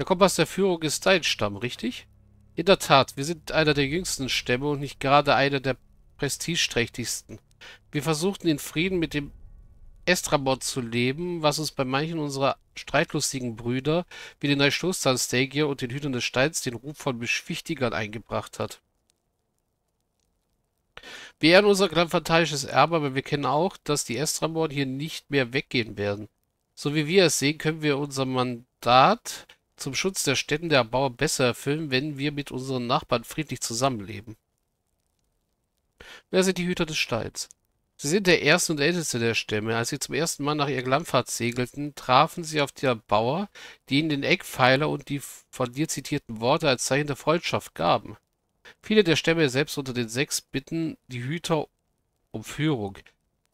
Der Kompass der Führung ist dein Stamm, richtig? In der Tat, wir sind einer der jüngsten Stämme und nicht gerade einer der prestigeträchtigsten. Wir versuchten in Frieden mit dem Estramod zu leben, was uns bei manchen unserer streitlustigen Brüder, wie den Neustoßzahnstegier und den Hütern des Steins, den Ruf von Beschwichtigern eingebracht hat. Wir ehren unser grandfantastisches Erbe, aber wir kennen auch, dass die Estramorn hier nicht mehr weggehen werden. So wie wir es sehen, können wir unser Mandat zum Schutz der Städte der Bauer besser erfüllen, wenn wir mit unseren Nachbarn friedlich zusammenleben. Wer sind die Hüter des Stalls? Sie sind der erste und älteste der Stämme. Als sie zum ersten Mal nach ihrer Glammfahrt segelten, trafen sie auf die Bauer, die ihnen den Eckpfeiler und die von dir zitierten Worte als Zeichen der Freundschaft gaben. Viele der Stämme selbst unter den sechs bitten die Hüter um Führung.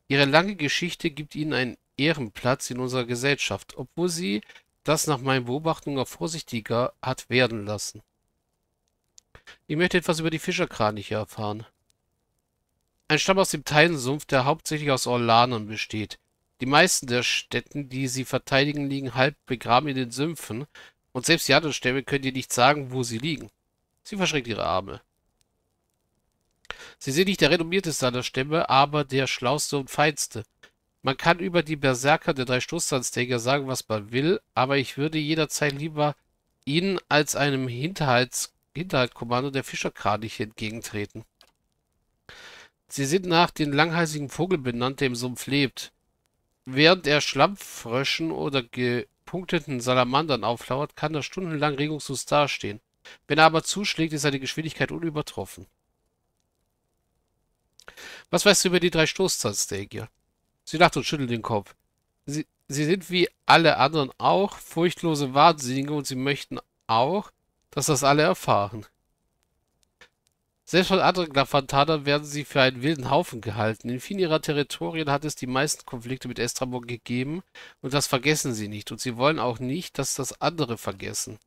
Ihre lange Geschichte gibt ihnen einen Ehrenplatz in unserer Gesellschaft, obwohl sie das nach meinen Beobachtungen auch vorsichtiger hat werden lassen. Ich möchte etwas über die Fischerkraniche erfahren. Ein Stamm aus dem Teilensumpf, der hauptsächlich aus Orlanern besteht. Die meisten der Städten, die sie verteidigen, liegen halb begraben in den Sümpfen, und selbst die anderen Stämme können dir nicht sagen, wo sie liegen. Sie verschränkt ihre Arme. Sie sind nicht der renommierteste aller Stämme, aber der schlauste und feinste. Man kann über die Berserker der drei Stoßzahnsteiger sagen, was man will, aber ich würde jederzeit lieber ihnen als einem Hinterhalts Hinterhaltkommando der Fischerkraniche entgegentreten. Sie sind nach dem langhalsigen Vogel benannt, der im Sumpf lebt. Während er Schlammfröschen oder gepunkteten Salamandern auflauert, kann er stundenlang regungslos dastehen. Wenn er aber zuschlägt, ist seine Geschwindigkeit unübertroffen. Was weißt du über die drei Stoßzahnsteiger? Sie lacht und schüttelt den Kopf. Sie, sie sind wie alle anderen auch furchtlose Wahnsinnige und sie möchten auch, dass das alle erfahren. Selbst von anderen Glafantanern werden sie für einen wilden Haufen gehalten. In vielen ihrer Territorien hat es die meisten Konflikte mit Estrabon gegeben und das vergessen sie nicht und sie wollen auch nicht, dass das andere vergessen.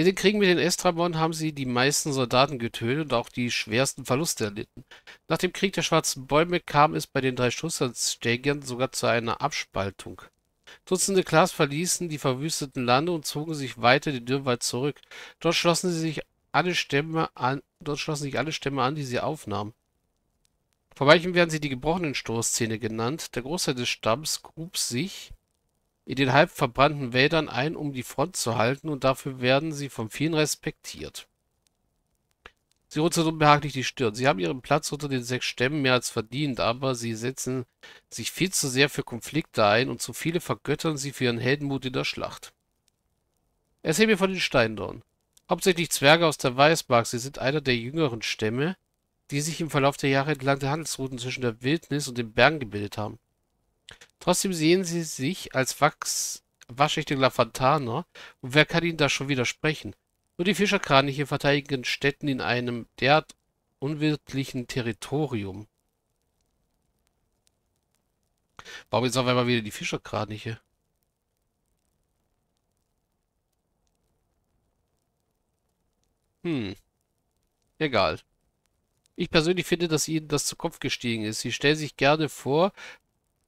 In den Kriegen mit den Estrabon haben sie die meisten Soldaten getötet und auch die schwersten Verluste erlitten. Nach dem Krieg der Schwarzen Bäume kam es bei den drei Schusslandstägern sogar zu einer Abspaltung. Dutzende Clans verließen die verwüsteten Lande und zogen sich weiter den Dürrwald zurück. Dort schlossen sie sich alle Stämme an, dort schlossen sich alle Stämme an, die sie aufnahmen. Vor welchem werden sie die gebrochenen Stoßzähne genannt. Der Großteil des Stamms grub sich in den halb verbrannten Wäldern ein, um die Front zu halten und dafür werden sie von vielen respektiert. Sie runzeln unbehaglich die Stirn. Sie haben ihren Platz unter den sechs Stämmen mehr als verdient, aber sie setzen sich viel zu sehr für Konflikte ein und zu viele vergöttern sie für ihren Heldenmut in der Schlacht. Erzähl mir von den Steindorn. Hauptsächlich Zwerge aus der Weißmark, sie sind einer der jüngeren Stämme, die sich im Verlauf der Jahre entlang der Handelsrouten zwischen der Wildnis und den Bergen gebildet haben. Trotzdem sehen sie sich als Wachs waschechte Lafantaner und wer kann ihnen da schon widersprechen? Nur die Fischerkraniche verteidigen Städten in einem derart unwirtlichen Territorium. Warum jetzt auf einmal wieder die Fischerkraniche? Hm. Egal. Ich persönlich finde, dass ihnen das zu Kopf gestiegen ist. Sie stellen sich gerne vor,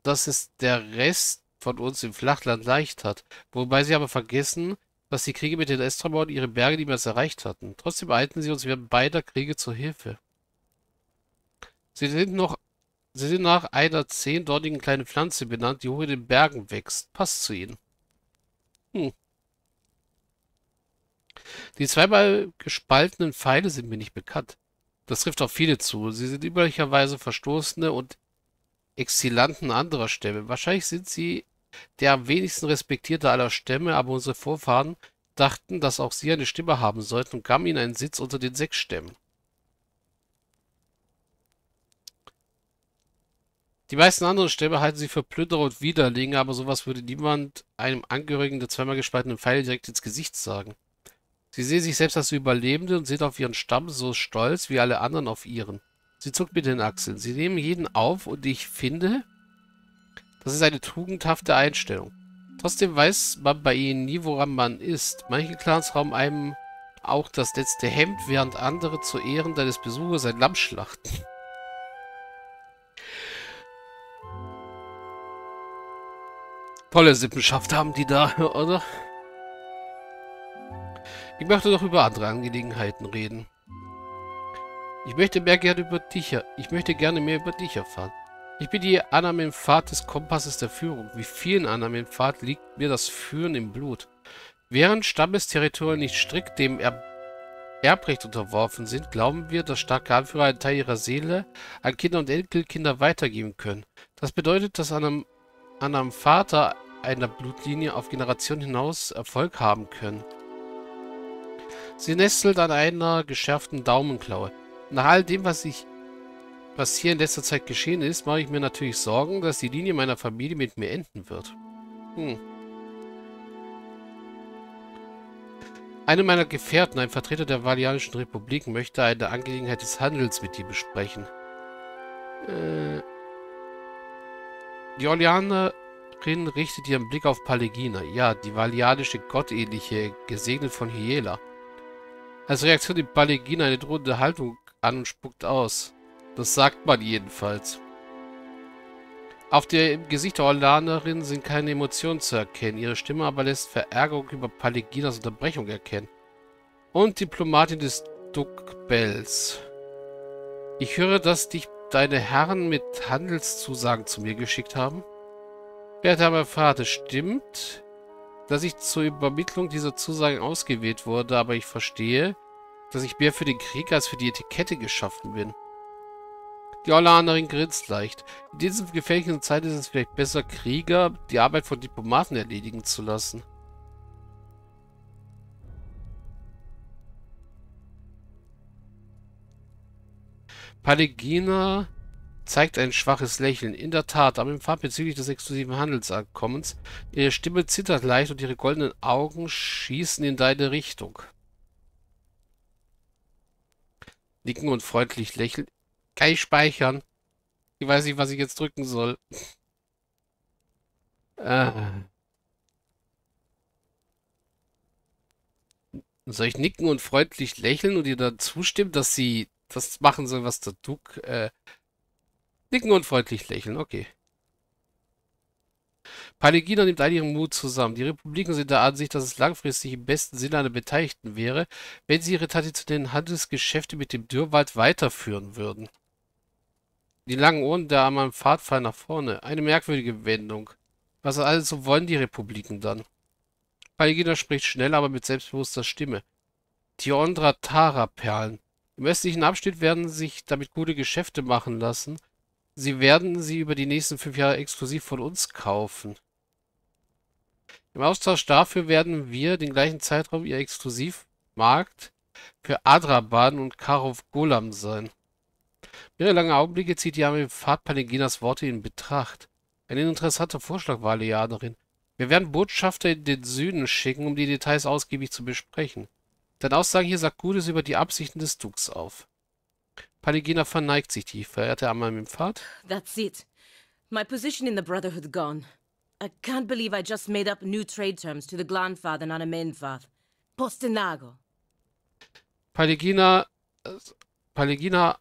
dass es der Rest von uns im Flachland leicht hat. Wobei sie aber vergessen, dass die Kriege mit den Estrabon ihre Berge niemals erreicht hatten. Trotzdem eilten sie uns während beider Kriege zur Hilfe. Sie sind noch Sie sind nach einer zehndeutigen kleinen Pflanze benannt, die hoch in den Bergen wächst. Passt zu ihnen. Hm. Die zweimal gespaltenen Pfeile sind mir nicht bekannt. Das trifft auf viele zu. Sie sind üblicherweise verstoßene und Exilanten anderer Stämme. Wahrscheinlich sind sie der am wenigsten respektierte aller Stämme, aber unsere Vorfahren dachten, dass auch sie eine Stimme haben sollten und gaben ihnen einen Sitz unter den sechs Stämmen. Die meisten anderen Stämme halten sie für Plünderer und Widerlinge, aber sowas würde niemand einem Angehörigen der zweimal gespaltenen Pfeile direkt ins Gesicht sagen. Sie sehen sich selbst als Überlebende und sind auf ihren Stamm so stolz wie alle anderen auf ihren. Sie zuckt mit den Achseln. Sie nehmen jeden auf und ich finde, das ist eine tugendhafte Einstellung. Trotzdem weiß man bei ihnen nie, woran man ist. Manche Clans rauben einem auch das letzte Hemd, während andere zu Ehren deines Besuchers ein Lamm schlachten. Tolle Sippenschaft haben die da, oder? Ich möchte doch über andere Angelegenheiten reden. Ich möchte mehr gerne über dich, ich möchte gerne mehr über dich erfahren. Ich bin die im Pfad des Kompasses der Führung. Wie vielen im Pfad liegt mir das Führen im Blut. Während Stammesterritorien nicht strikt dem er Erbrecht unterworfen sind, glauben wir, dass starke Anführer einen Teil ihrer Seele an Kinder und Enkelkinder weitergeben können. Das bedeutet, dass an einem, an einem Vater einer Blutlinie auf Generationen hinaus Erfolg haben können. Sie nestelt an einer geschärften Daumenklaue. Nach all dem, was ich was hier in letzter Zeit geschehen ist, mache ich mir natürlich Sorgen, dass die Linie meiner Familie mit mir enden wird. Hm. Einer meiner Gefährten, ein Vertreter der Valianischen Republik, möchte eine Angelegenheit des Handels mit dir besprechen. Äh, die Orleanerin richtet ihren Blick auf Palegina. Ja, die valianische Gottähnliche, gesegnet von Hiela. Als Reaktion nimmt Palegina eine drohende Haltung an und spuckt aus. Das sagt man jedenfalls. Auf der Gesicht der Orlanerin sind keine Emotionen zu erkennen, ihre Stimme aber lässt Verärgerung über Paleginas Unterbrechung erkennen. Und Diplomatin des Duckbells. Ich höre, dass dich deine Herren mit Handelszusagen zu mir geschickt haben. Werter Herr Vater, stimmt, dass ich zur Übermittlung dieser Zusagen ausgewählt wurde, aber ich verstehe, dass ich mehr für den Krieg als für die Etikette geschaffen bin. Die Holländerin grinst leicht. In diesen gefährlichen Zeiten ist es vielleicht besser, Krieger die Arbeit von Diplomaten erledigen zu lassen. Palegina zeigt ein schwaches Lächeln. In der Tat, aber im Empfang bezüglich des exklusiven Handelsabkommens. Ihre Stimme zittert leicht und ihre goldenen Augen schießen in deine Richtung nicken und freundlich lächeln. Kann ich speichern? Ich weiß nicht, was ich jetzt drücken soll. Ah. Soll ich nicken und freundlich lächeln und ihr dann zustimmen, dass sie das machen soll, was der Duke... Äh, nicken und freundlich lächeln, okay. Paligino nimmt all ihren Mut zusammen. Die Republiken sind der Ansicht, dass es langfristig im besten Sinne einer Beteiligten wäre, wenn sie ihre traditionellen Handelsgeschäfte mit dem Dürrwald weiterführen würden. Die langen Ohren der armen Pfadfall nach vorne. Eine merkwürdige Wendung. Was also wollen die Republiken dann? Paligina spricht schnell, aber mit selbstbewusster Stimme. Tiondra Tara Perlen. Im östlichen Abschnitt werden sich damit gute Geschäfte machen lassen. Sie werden sie über die nächsten fünf Jahre exklusiv von uns kaufen. Im Austausch dafür werden wir den gleichen Zeitraum ihr Exklusivmarkt für Adraban und Karov Golam sein. Mehrere lange Augenblicke zieht die Armee Fahrt Paleginas Worte in Betracht. Ein interessanter Vorschlag war Leaderin. Wir werden Botschafter in den Süden schicken, um die Details ausgiebig zu besprechen. Deine Aussagen hier sagt Gutes über die Absichten des Dukes auf. Paligina verneigt sich tief, verehrte Amal Pfad. That's it. My position in the Brotherhood gone. I can't believe I just made up new trade terms to the grandfather, not a mainfather. Postinago. Paligina. Äh, Paligina.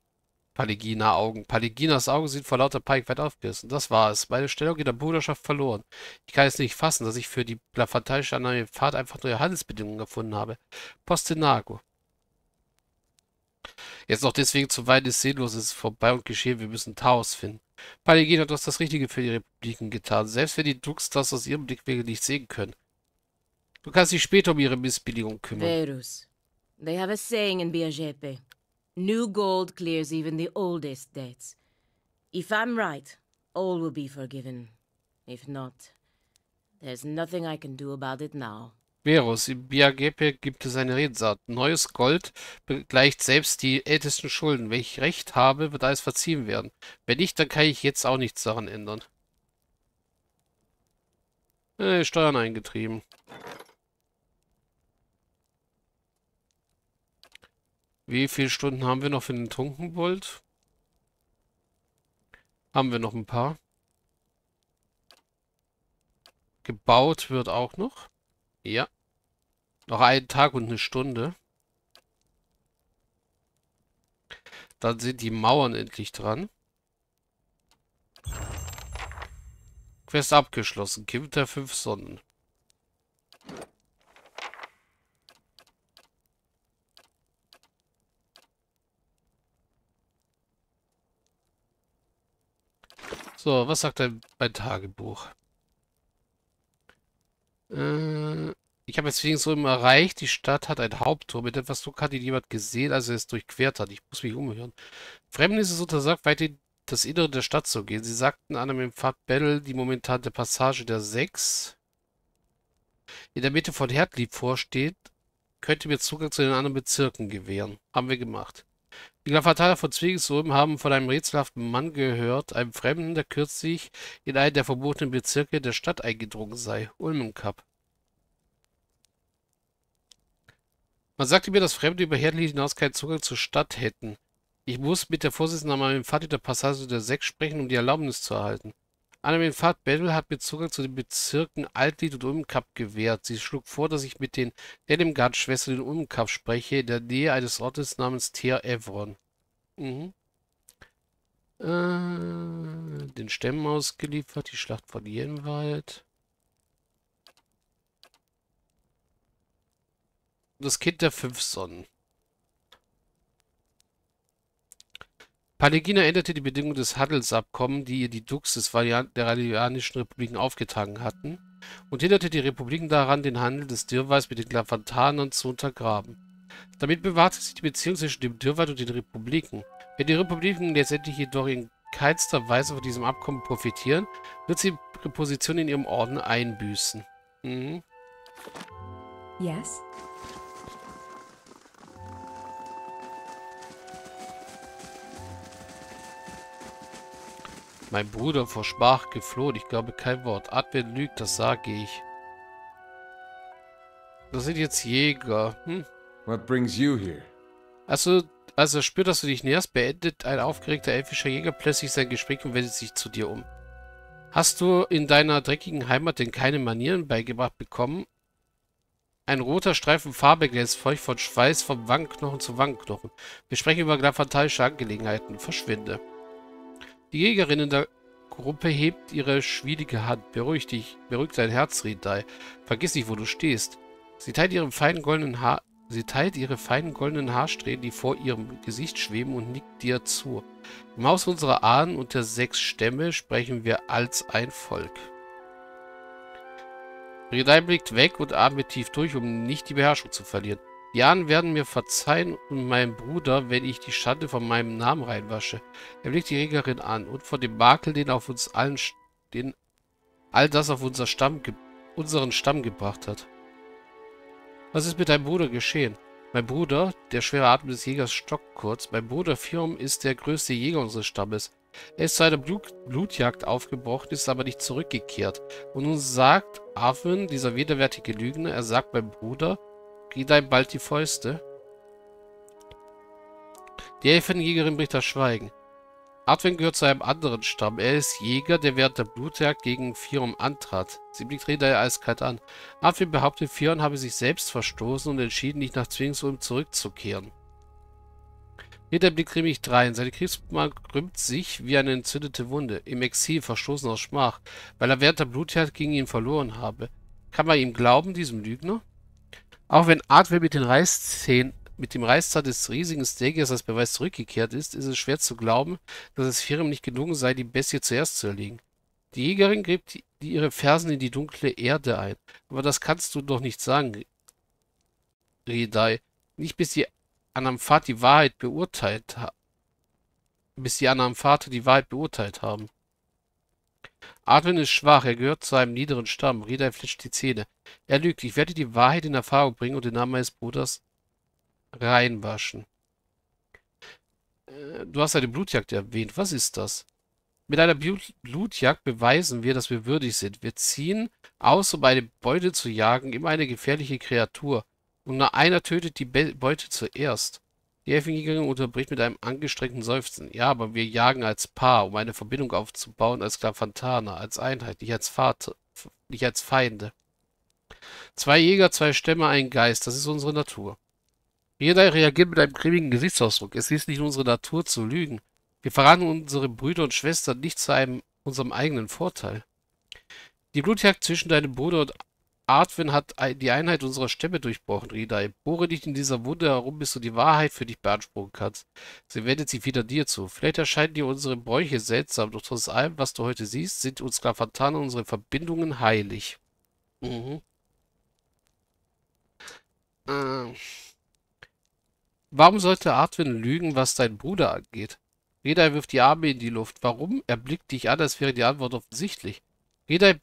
Paligina Augen. Paliginas Augen sind vor lauter Pike weit aufgerissen. Das war es. Meine Stellung in der Bruderschaft verloren. Ich kann es nicht fassen, dass ich für die Plafantaische neue Fahrt einfach neue Handelsbedingungen gefunden habe. Postinago. Jetzt noch deswegen zu weit ist sinnlos, ist vorbei und geschehen, wir müssen Taos finden. Paligena, du hast das Richtige für die Republiken getan, selbst wenn die das aus ihrem Blickwinkel nicht sehen können. Du kannst dich später um ihre Missbilligung kümmern. Verus, they have a saying in Biagepe. New gold clears even the oldest debts. If I'm right, all will be forgiven. If not, there's nothing I can do about it now. Verus, im Biagepe gibt es eine Redensart. Neues Gold begleicht selbst die ältesten Schulden. Wenn ich Recht habe, wird alles verziehen werden. Wenn nicht, dann kann ich jetzt auch nichts daran ändern. Äh, Steuern eingetrieben. Wie viele Stunden haben wir noch für den Trunkenbold? Haben wir noch ein paar. Gebaut wird auch noch. Ja. Noch einen Tag und eine Stunde. Dann sind die Mauern endlich dran. Quest abgeschlossen. Kind der fünf Sonnen. So, was sagt denn mein Tagebuch? Äh, ich habe jetzt wenigstens so immer erreicht, die Stadt hat ein Haupttor mit etwas Druck hat ihn jemand gesehen, als er es durchquert hat. Ich muss mich umhören. Fremden ist es untersagt, weiter in das Innere der Stadt zu gehen. Sie sagten an einem Pfad Battle die der Passage der 6 in der Mitte von Herdlieb vorsteht, könnte mir Zugang zu den anderen Bezirken gewähren. Haben wir gemacht. Die Fatale von Zwiegesruben haben von einem rätselhaften Mann gehört, einem Fremden, der kürzlich in einen der verbotenen Bezirke der Stadt eingedrungen sei, Ulmenkap. Man sagte mir, dass Fremde über Herden hinaus keinen Zugang zur Stadt hätten. Ich muss mit der Vorsitzenden an am Empfang der Passage der Sechs sprechen, um die Erlaubnis zu erhalten. Annemarie fahrt Battle hat mir Zugang zu den Bezirken Altlied und Ulmkap gewährt. Sie schlug vor, dass ich mit den Denimgard-Schwestern in Ulmkap spreche, in der Nähe eines Ortes namens Tier Evron. Mhm. Äh, den Stämmen ausgeliefert, die Schlacht von Jenwald. Das Kind der fünf Sonnen. Palästina änderte die Bedingungen des Handelsabkommens, die ihr die Duxis der Radianischen Republiken aufgetragen hatten, und hinderte die Republiken daran, den Handel des Dirweis mit den Glavantanern zu untergraben. Damit bewahrte sich die Beziehung zwischen dem Dirwald und den Republiken. Wenn die Republiken letztendlich jedoch in keinster Weise von diesem Abkommen profitieren, wird sie ihre Position in ihrem Orden einbüßen. Mhm. Yes. Mein Bruder vor versprach geflohen. Ich glaube kein Wort. Advent lügt, das sage ich. Das sind jetzt Jäger. Hm? What brings you here? Also, als er spürt, dass du dich näherst, beendet ein aufgeregter elfischer Jäger plötzlich sein Gespräch und wendet sich zu dir um. Hast du in deiner dreckigen Heimat denn keine Manieren beigebracht bekommen? Ein roter Streifen Farbe glänzt feucht von Schweiß vom Wangenknochen zu Wangenknochen. Wir sprechen über grammatikalische Angelegenheiten. Verschwinde. Die Jägerin in der Gruppe hebt ihre schwierige Hand. Beruhig dich, beruhig dein Herz, Rindai. Vergiss nicht, wo du stehst. Sie teilt ihrem feinen goldenen Haar Sie teilt ihre feinen goldenen Haarsträhnen, die vor ihrem Gesicht schweben, und nickt dir zu. Im Haus unserer Ahnen und der sechs Stämme sprechen wir als ein Volk. Redai blickt weg und atmet tief durch, um nicht die Beherrschung zu verlieren. Jan werden mir verzeihen und meinem Bruder, wenn ich die Schande von meinem Namen reinwasche. Er blickt die Jägerin an und vor dem Makel, den auf uns allen, den all das auf unser Stamm, unseren Stamm gebracht hat. Was ist mit deinem Bruder geschehen? Mein Bruder, der schwere Atem des Jägers stockt kurz. Mein Bruder Firm ist der größte Jäger unseres Stammes. Er ist zu einer Blut Blutjagd aufgebrochen, ist aber nicht zurückgekehrt. Und nun sagt Arwen, dieser widerwärtige Lügner, er sagt mein Bruder, Geh deinem bald die Fäuste. Die Elfenjägerin bricht das Schweigen. Artwin gehört zu einem anderen Stamm. Er ist Jäger, der während der Blutjagd gegen Firum antrat. Sie blickt Reda eiskalt an. Artwin behauptet, Firon habe sich selbst verstoßen und entschieden, nicht nach Zwingsulm zurückzukehren. Reda blickt grimmig drein. Seine Kriegsmann krümmt sich wie eine entzündete Wunde. Im Exil, verstoßen aus Schmach, weil er während der Blutjagd gegen ihn verloren habe. Kann man ihm glauben, diesem Lügner? Auch wenn Artwell mit mit dem Reißzahn des riesigen Stegers als Beweis zurückgekehrt ist, ist es schwer zu glauben, dass es Firim nicht gelungen sei, die Bestie zuerst zu erlegen. Die Jägerin gräbt die, ihre Fersen in die dunkle Erde ein. Aber das kannst du doch nicht sagen, Redai. Nicht bis die Anamphat die Wahrheit beurteilt haben. Bis die Anamphat die Wahrheit beurteilt haben. Adwin ist schwach, er gehört zu einem niederen Stamm. Rita fletscht die Zähne. Er lügt. Ich werde die Wahrheit in Erfahrung bringen und den Namen meines Bruders reinwaschen. Äh, du hast eine Blutjagd erwähnt. Was ist das? Mit einer Blutjagd beweisen wir, dass wir würdig sind. Wir ziehen aus, um eine Beute zu jagen, immer eine gefährliche Kreatur. Und nur einer tötet die Beute zuerst. Die Elfengegangen unterbricht mit einem angestrengten Seufzen. Ja, aber wir jagen als Paar, um eine Verbindung aufzubauen, als Klafantana, als Einheit, nicht als, Vater, nicht als Feinde. Zwei Jäger, zwei Stämme, ein Geist, das ist unsere Natur. Jeder reagiert mit einem grimmigen Gesichtsausdruck. Es ist nicht unsere Natur zu lügen. Wir verraten unsere Brüder und Schwestern nicht zu einem, unserem eigenen Vorteil. Die Blutjagd zwischen deinem Bruder und Artwin hat die Einheit unserer Stämme durchbrochen, Ridai. Bohre dich in dieser Wunde herum, bis du die Wahrheit für dich beanspruchen kannst. Sie wendet sich wieder dir zu. Vielleicht erscheinen dir unsere Bräuche seltsam, doch trotz allem, was du heute siehst, sind uns und unsere Verbindungen heilig. Mhm. Ähm. Warum sollte Artwin lügen, was deinen Bruder angeht? Redai wirft die Arme in die Luft. Warum? Er blickt dich an, als wäre die Antwort offensichtlich. Redai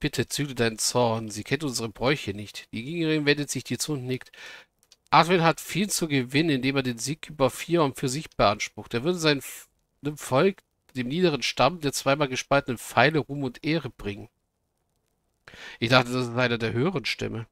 Bitte zügle deinen Zorn. Sie kennt unsere Bräuche nicht. Die Gegnerin wendet sich dir zu und nickt. Artwin hat viel zu gewinnen, indem er den Sieg über Fion für sich beansprucht. Er würde seinem Volk, dem niederen Stamm, der zweimal gespaltenen Pfeile Ruhm und Ehre bringen. Ich dachte, das ist einer der höheren Stämme.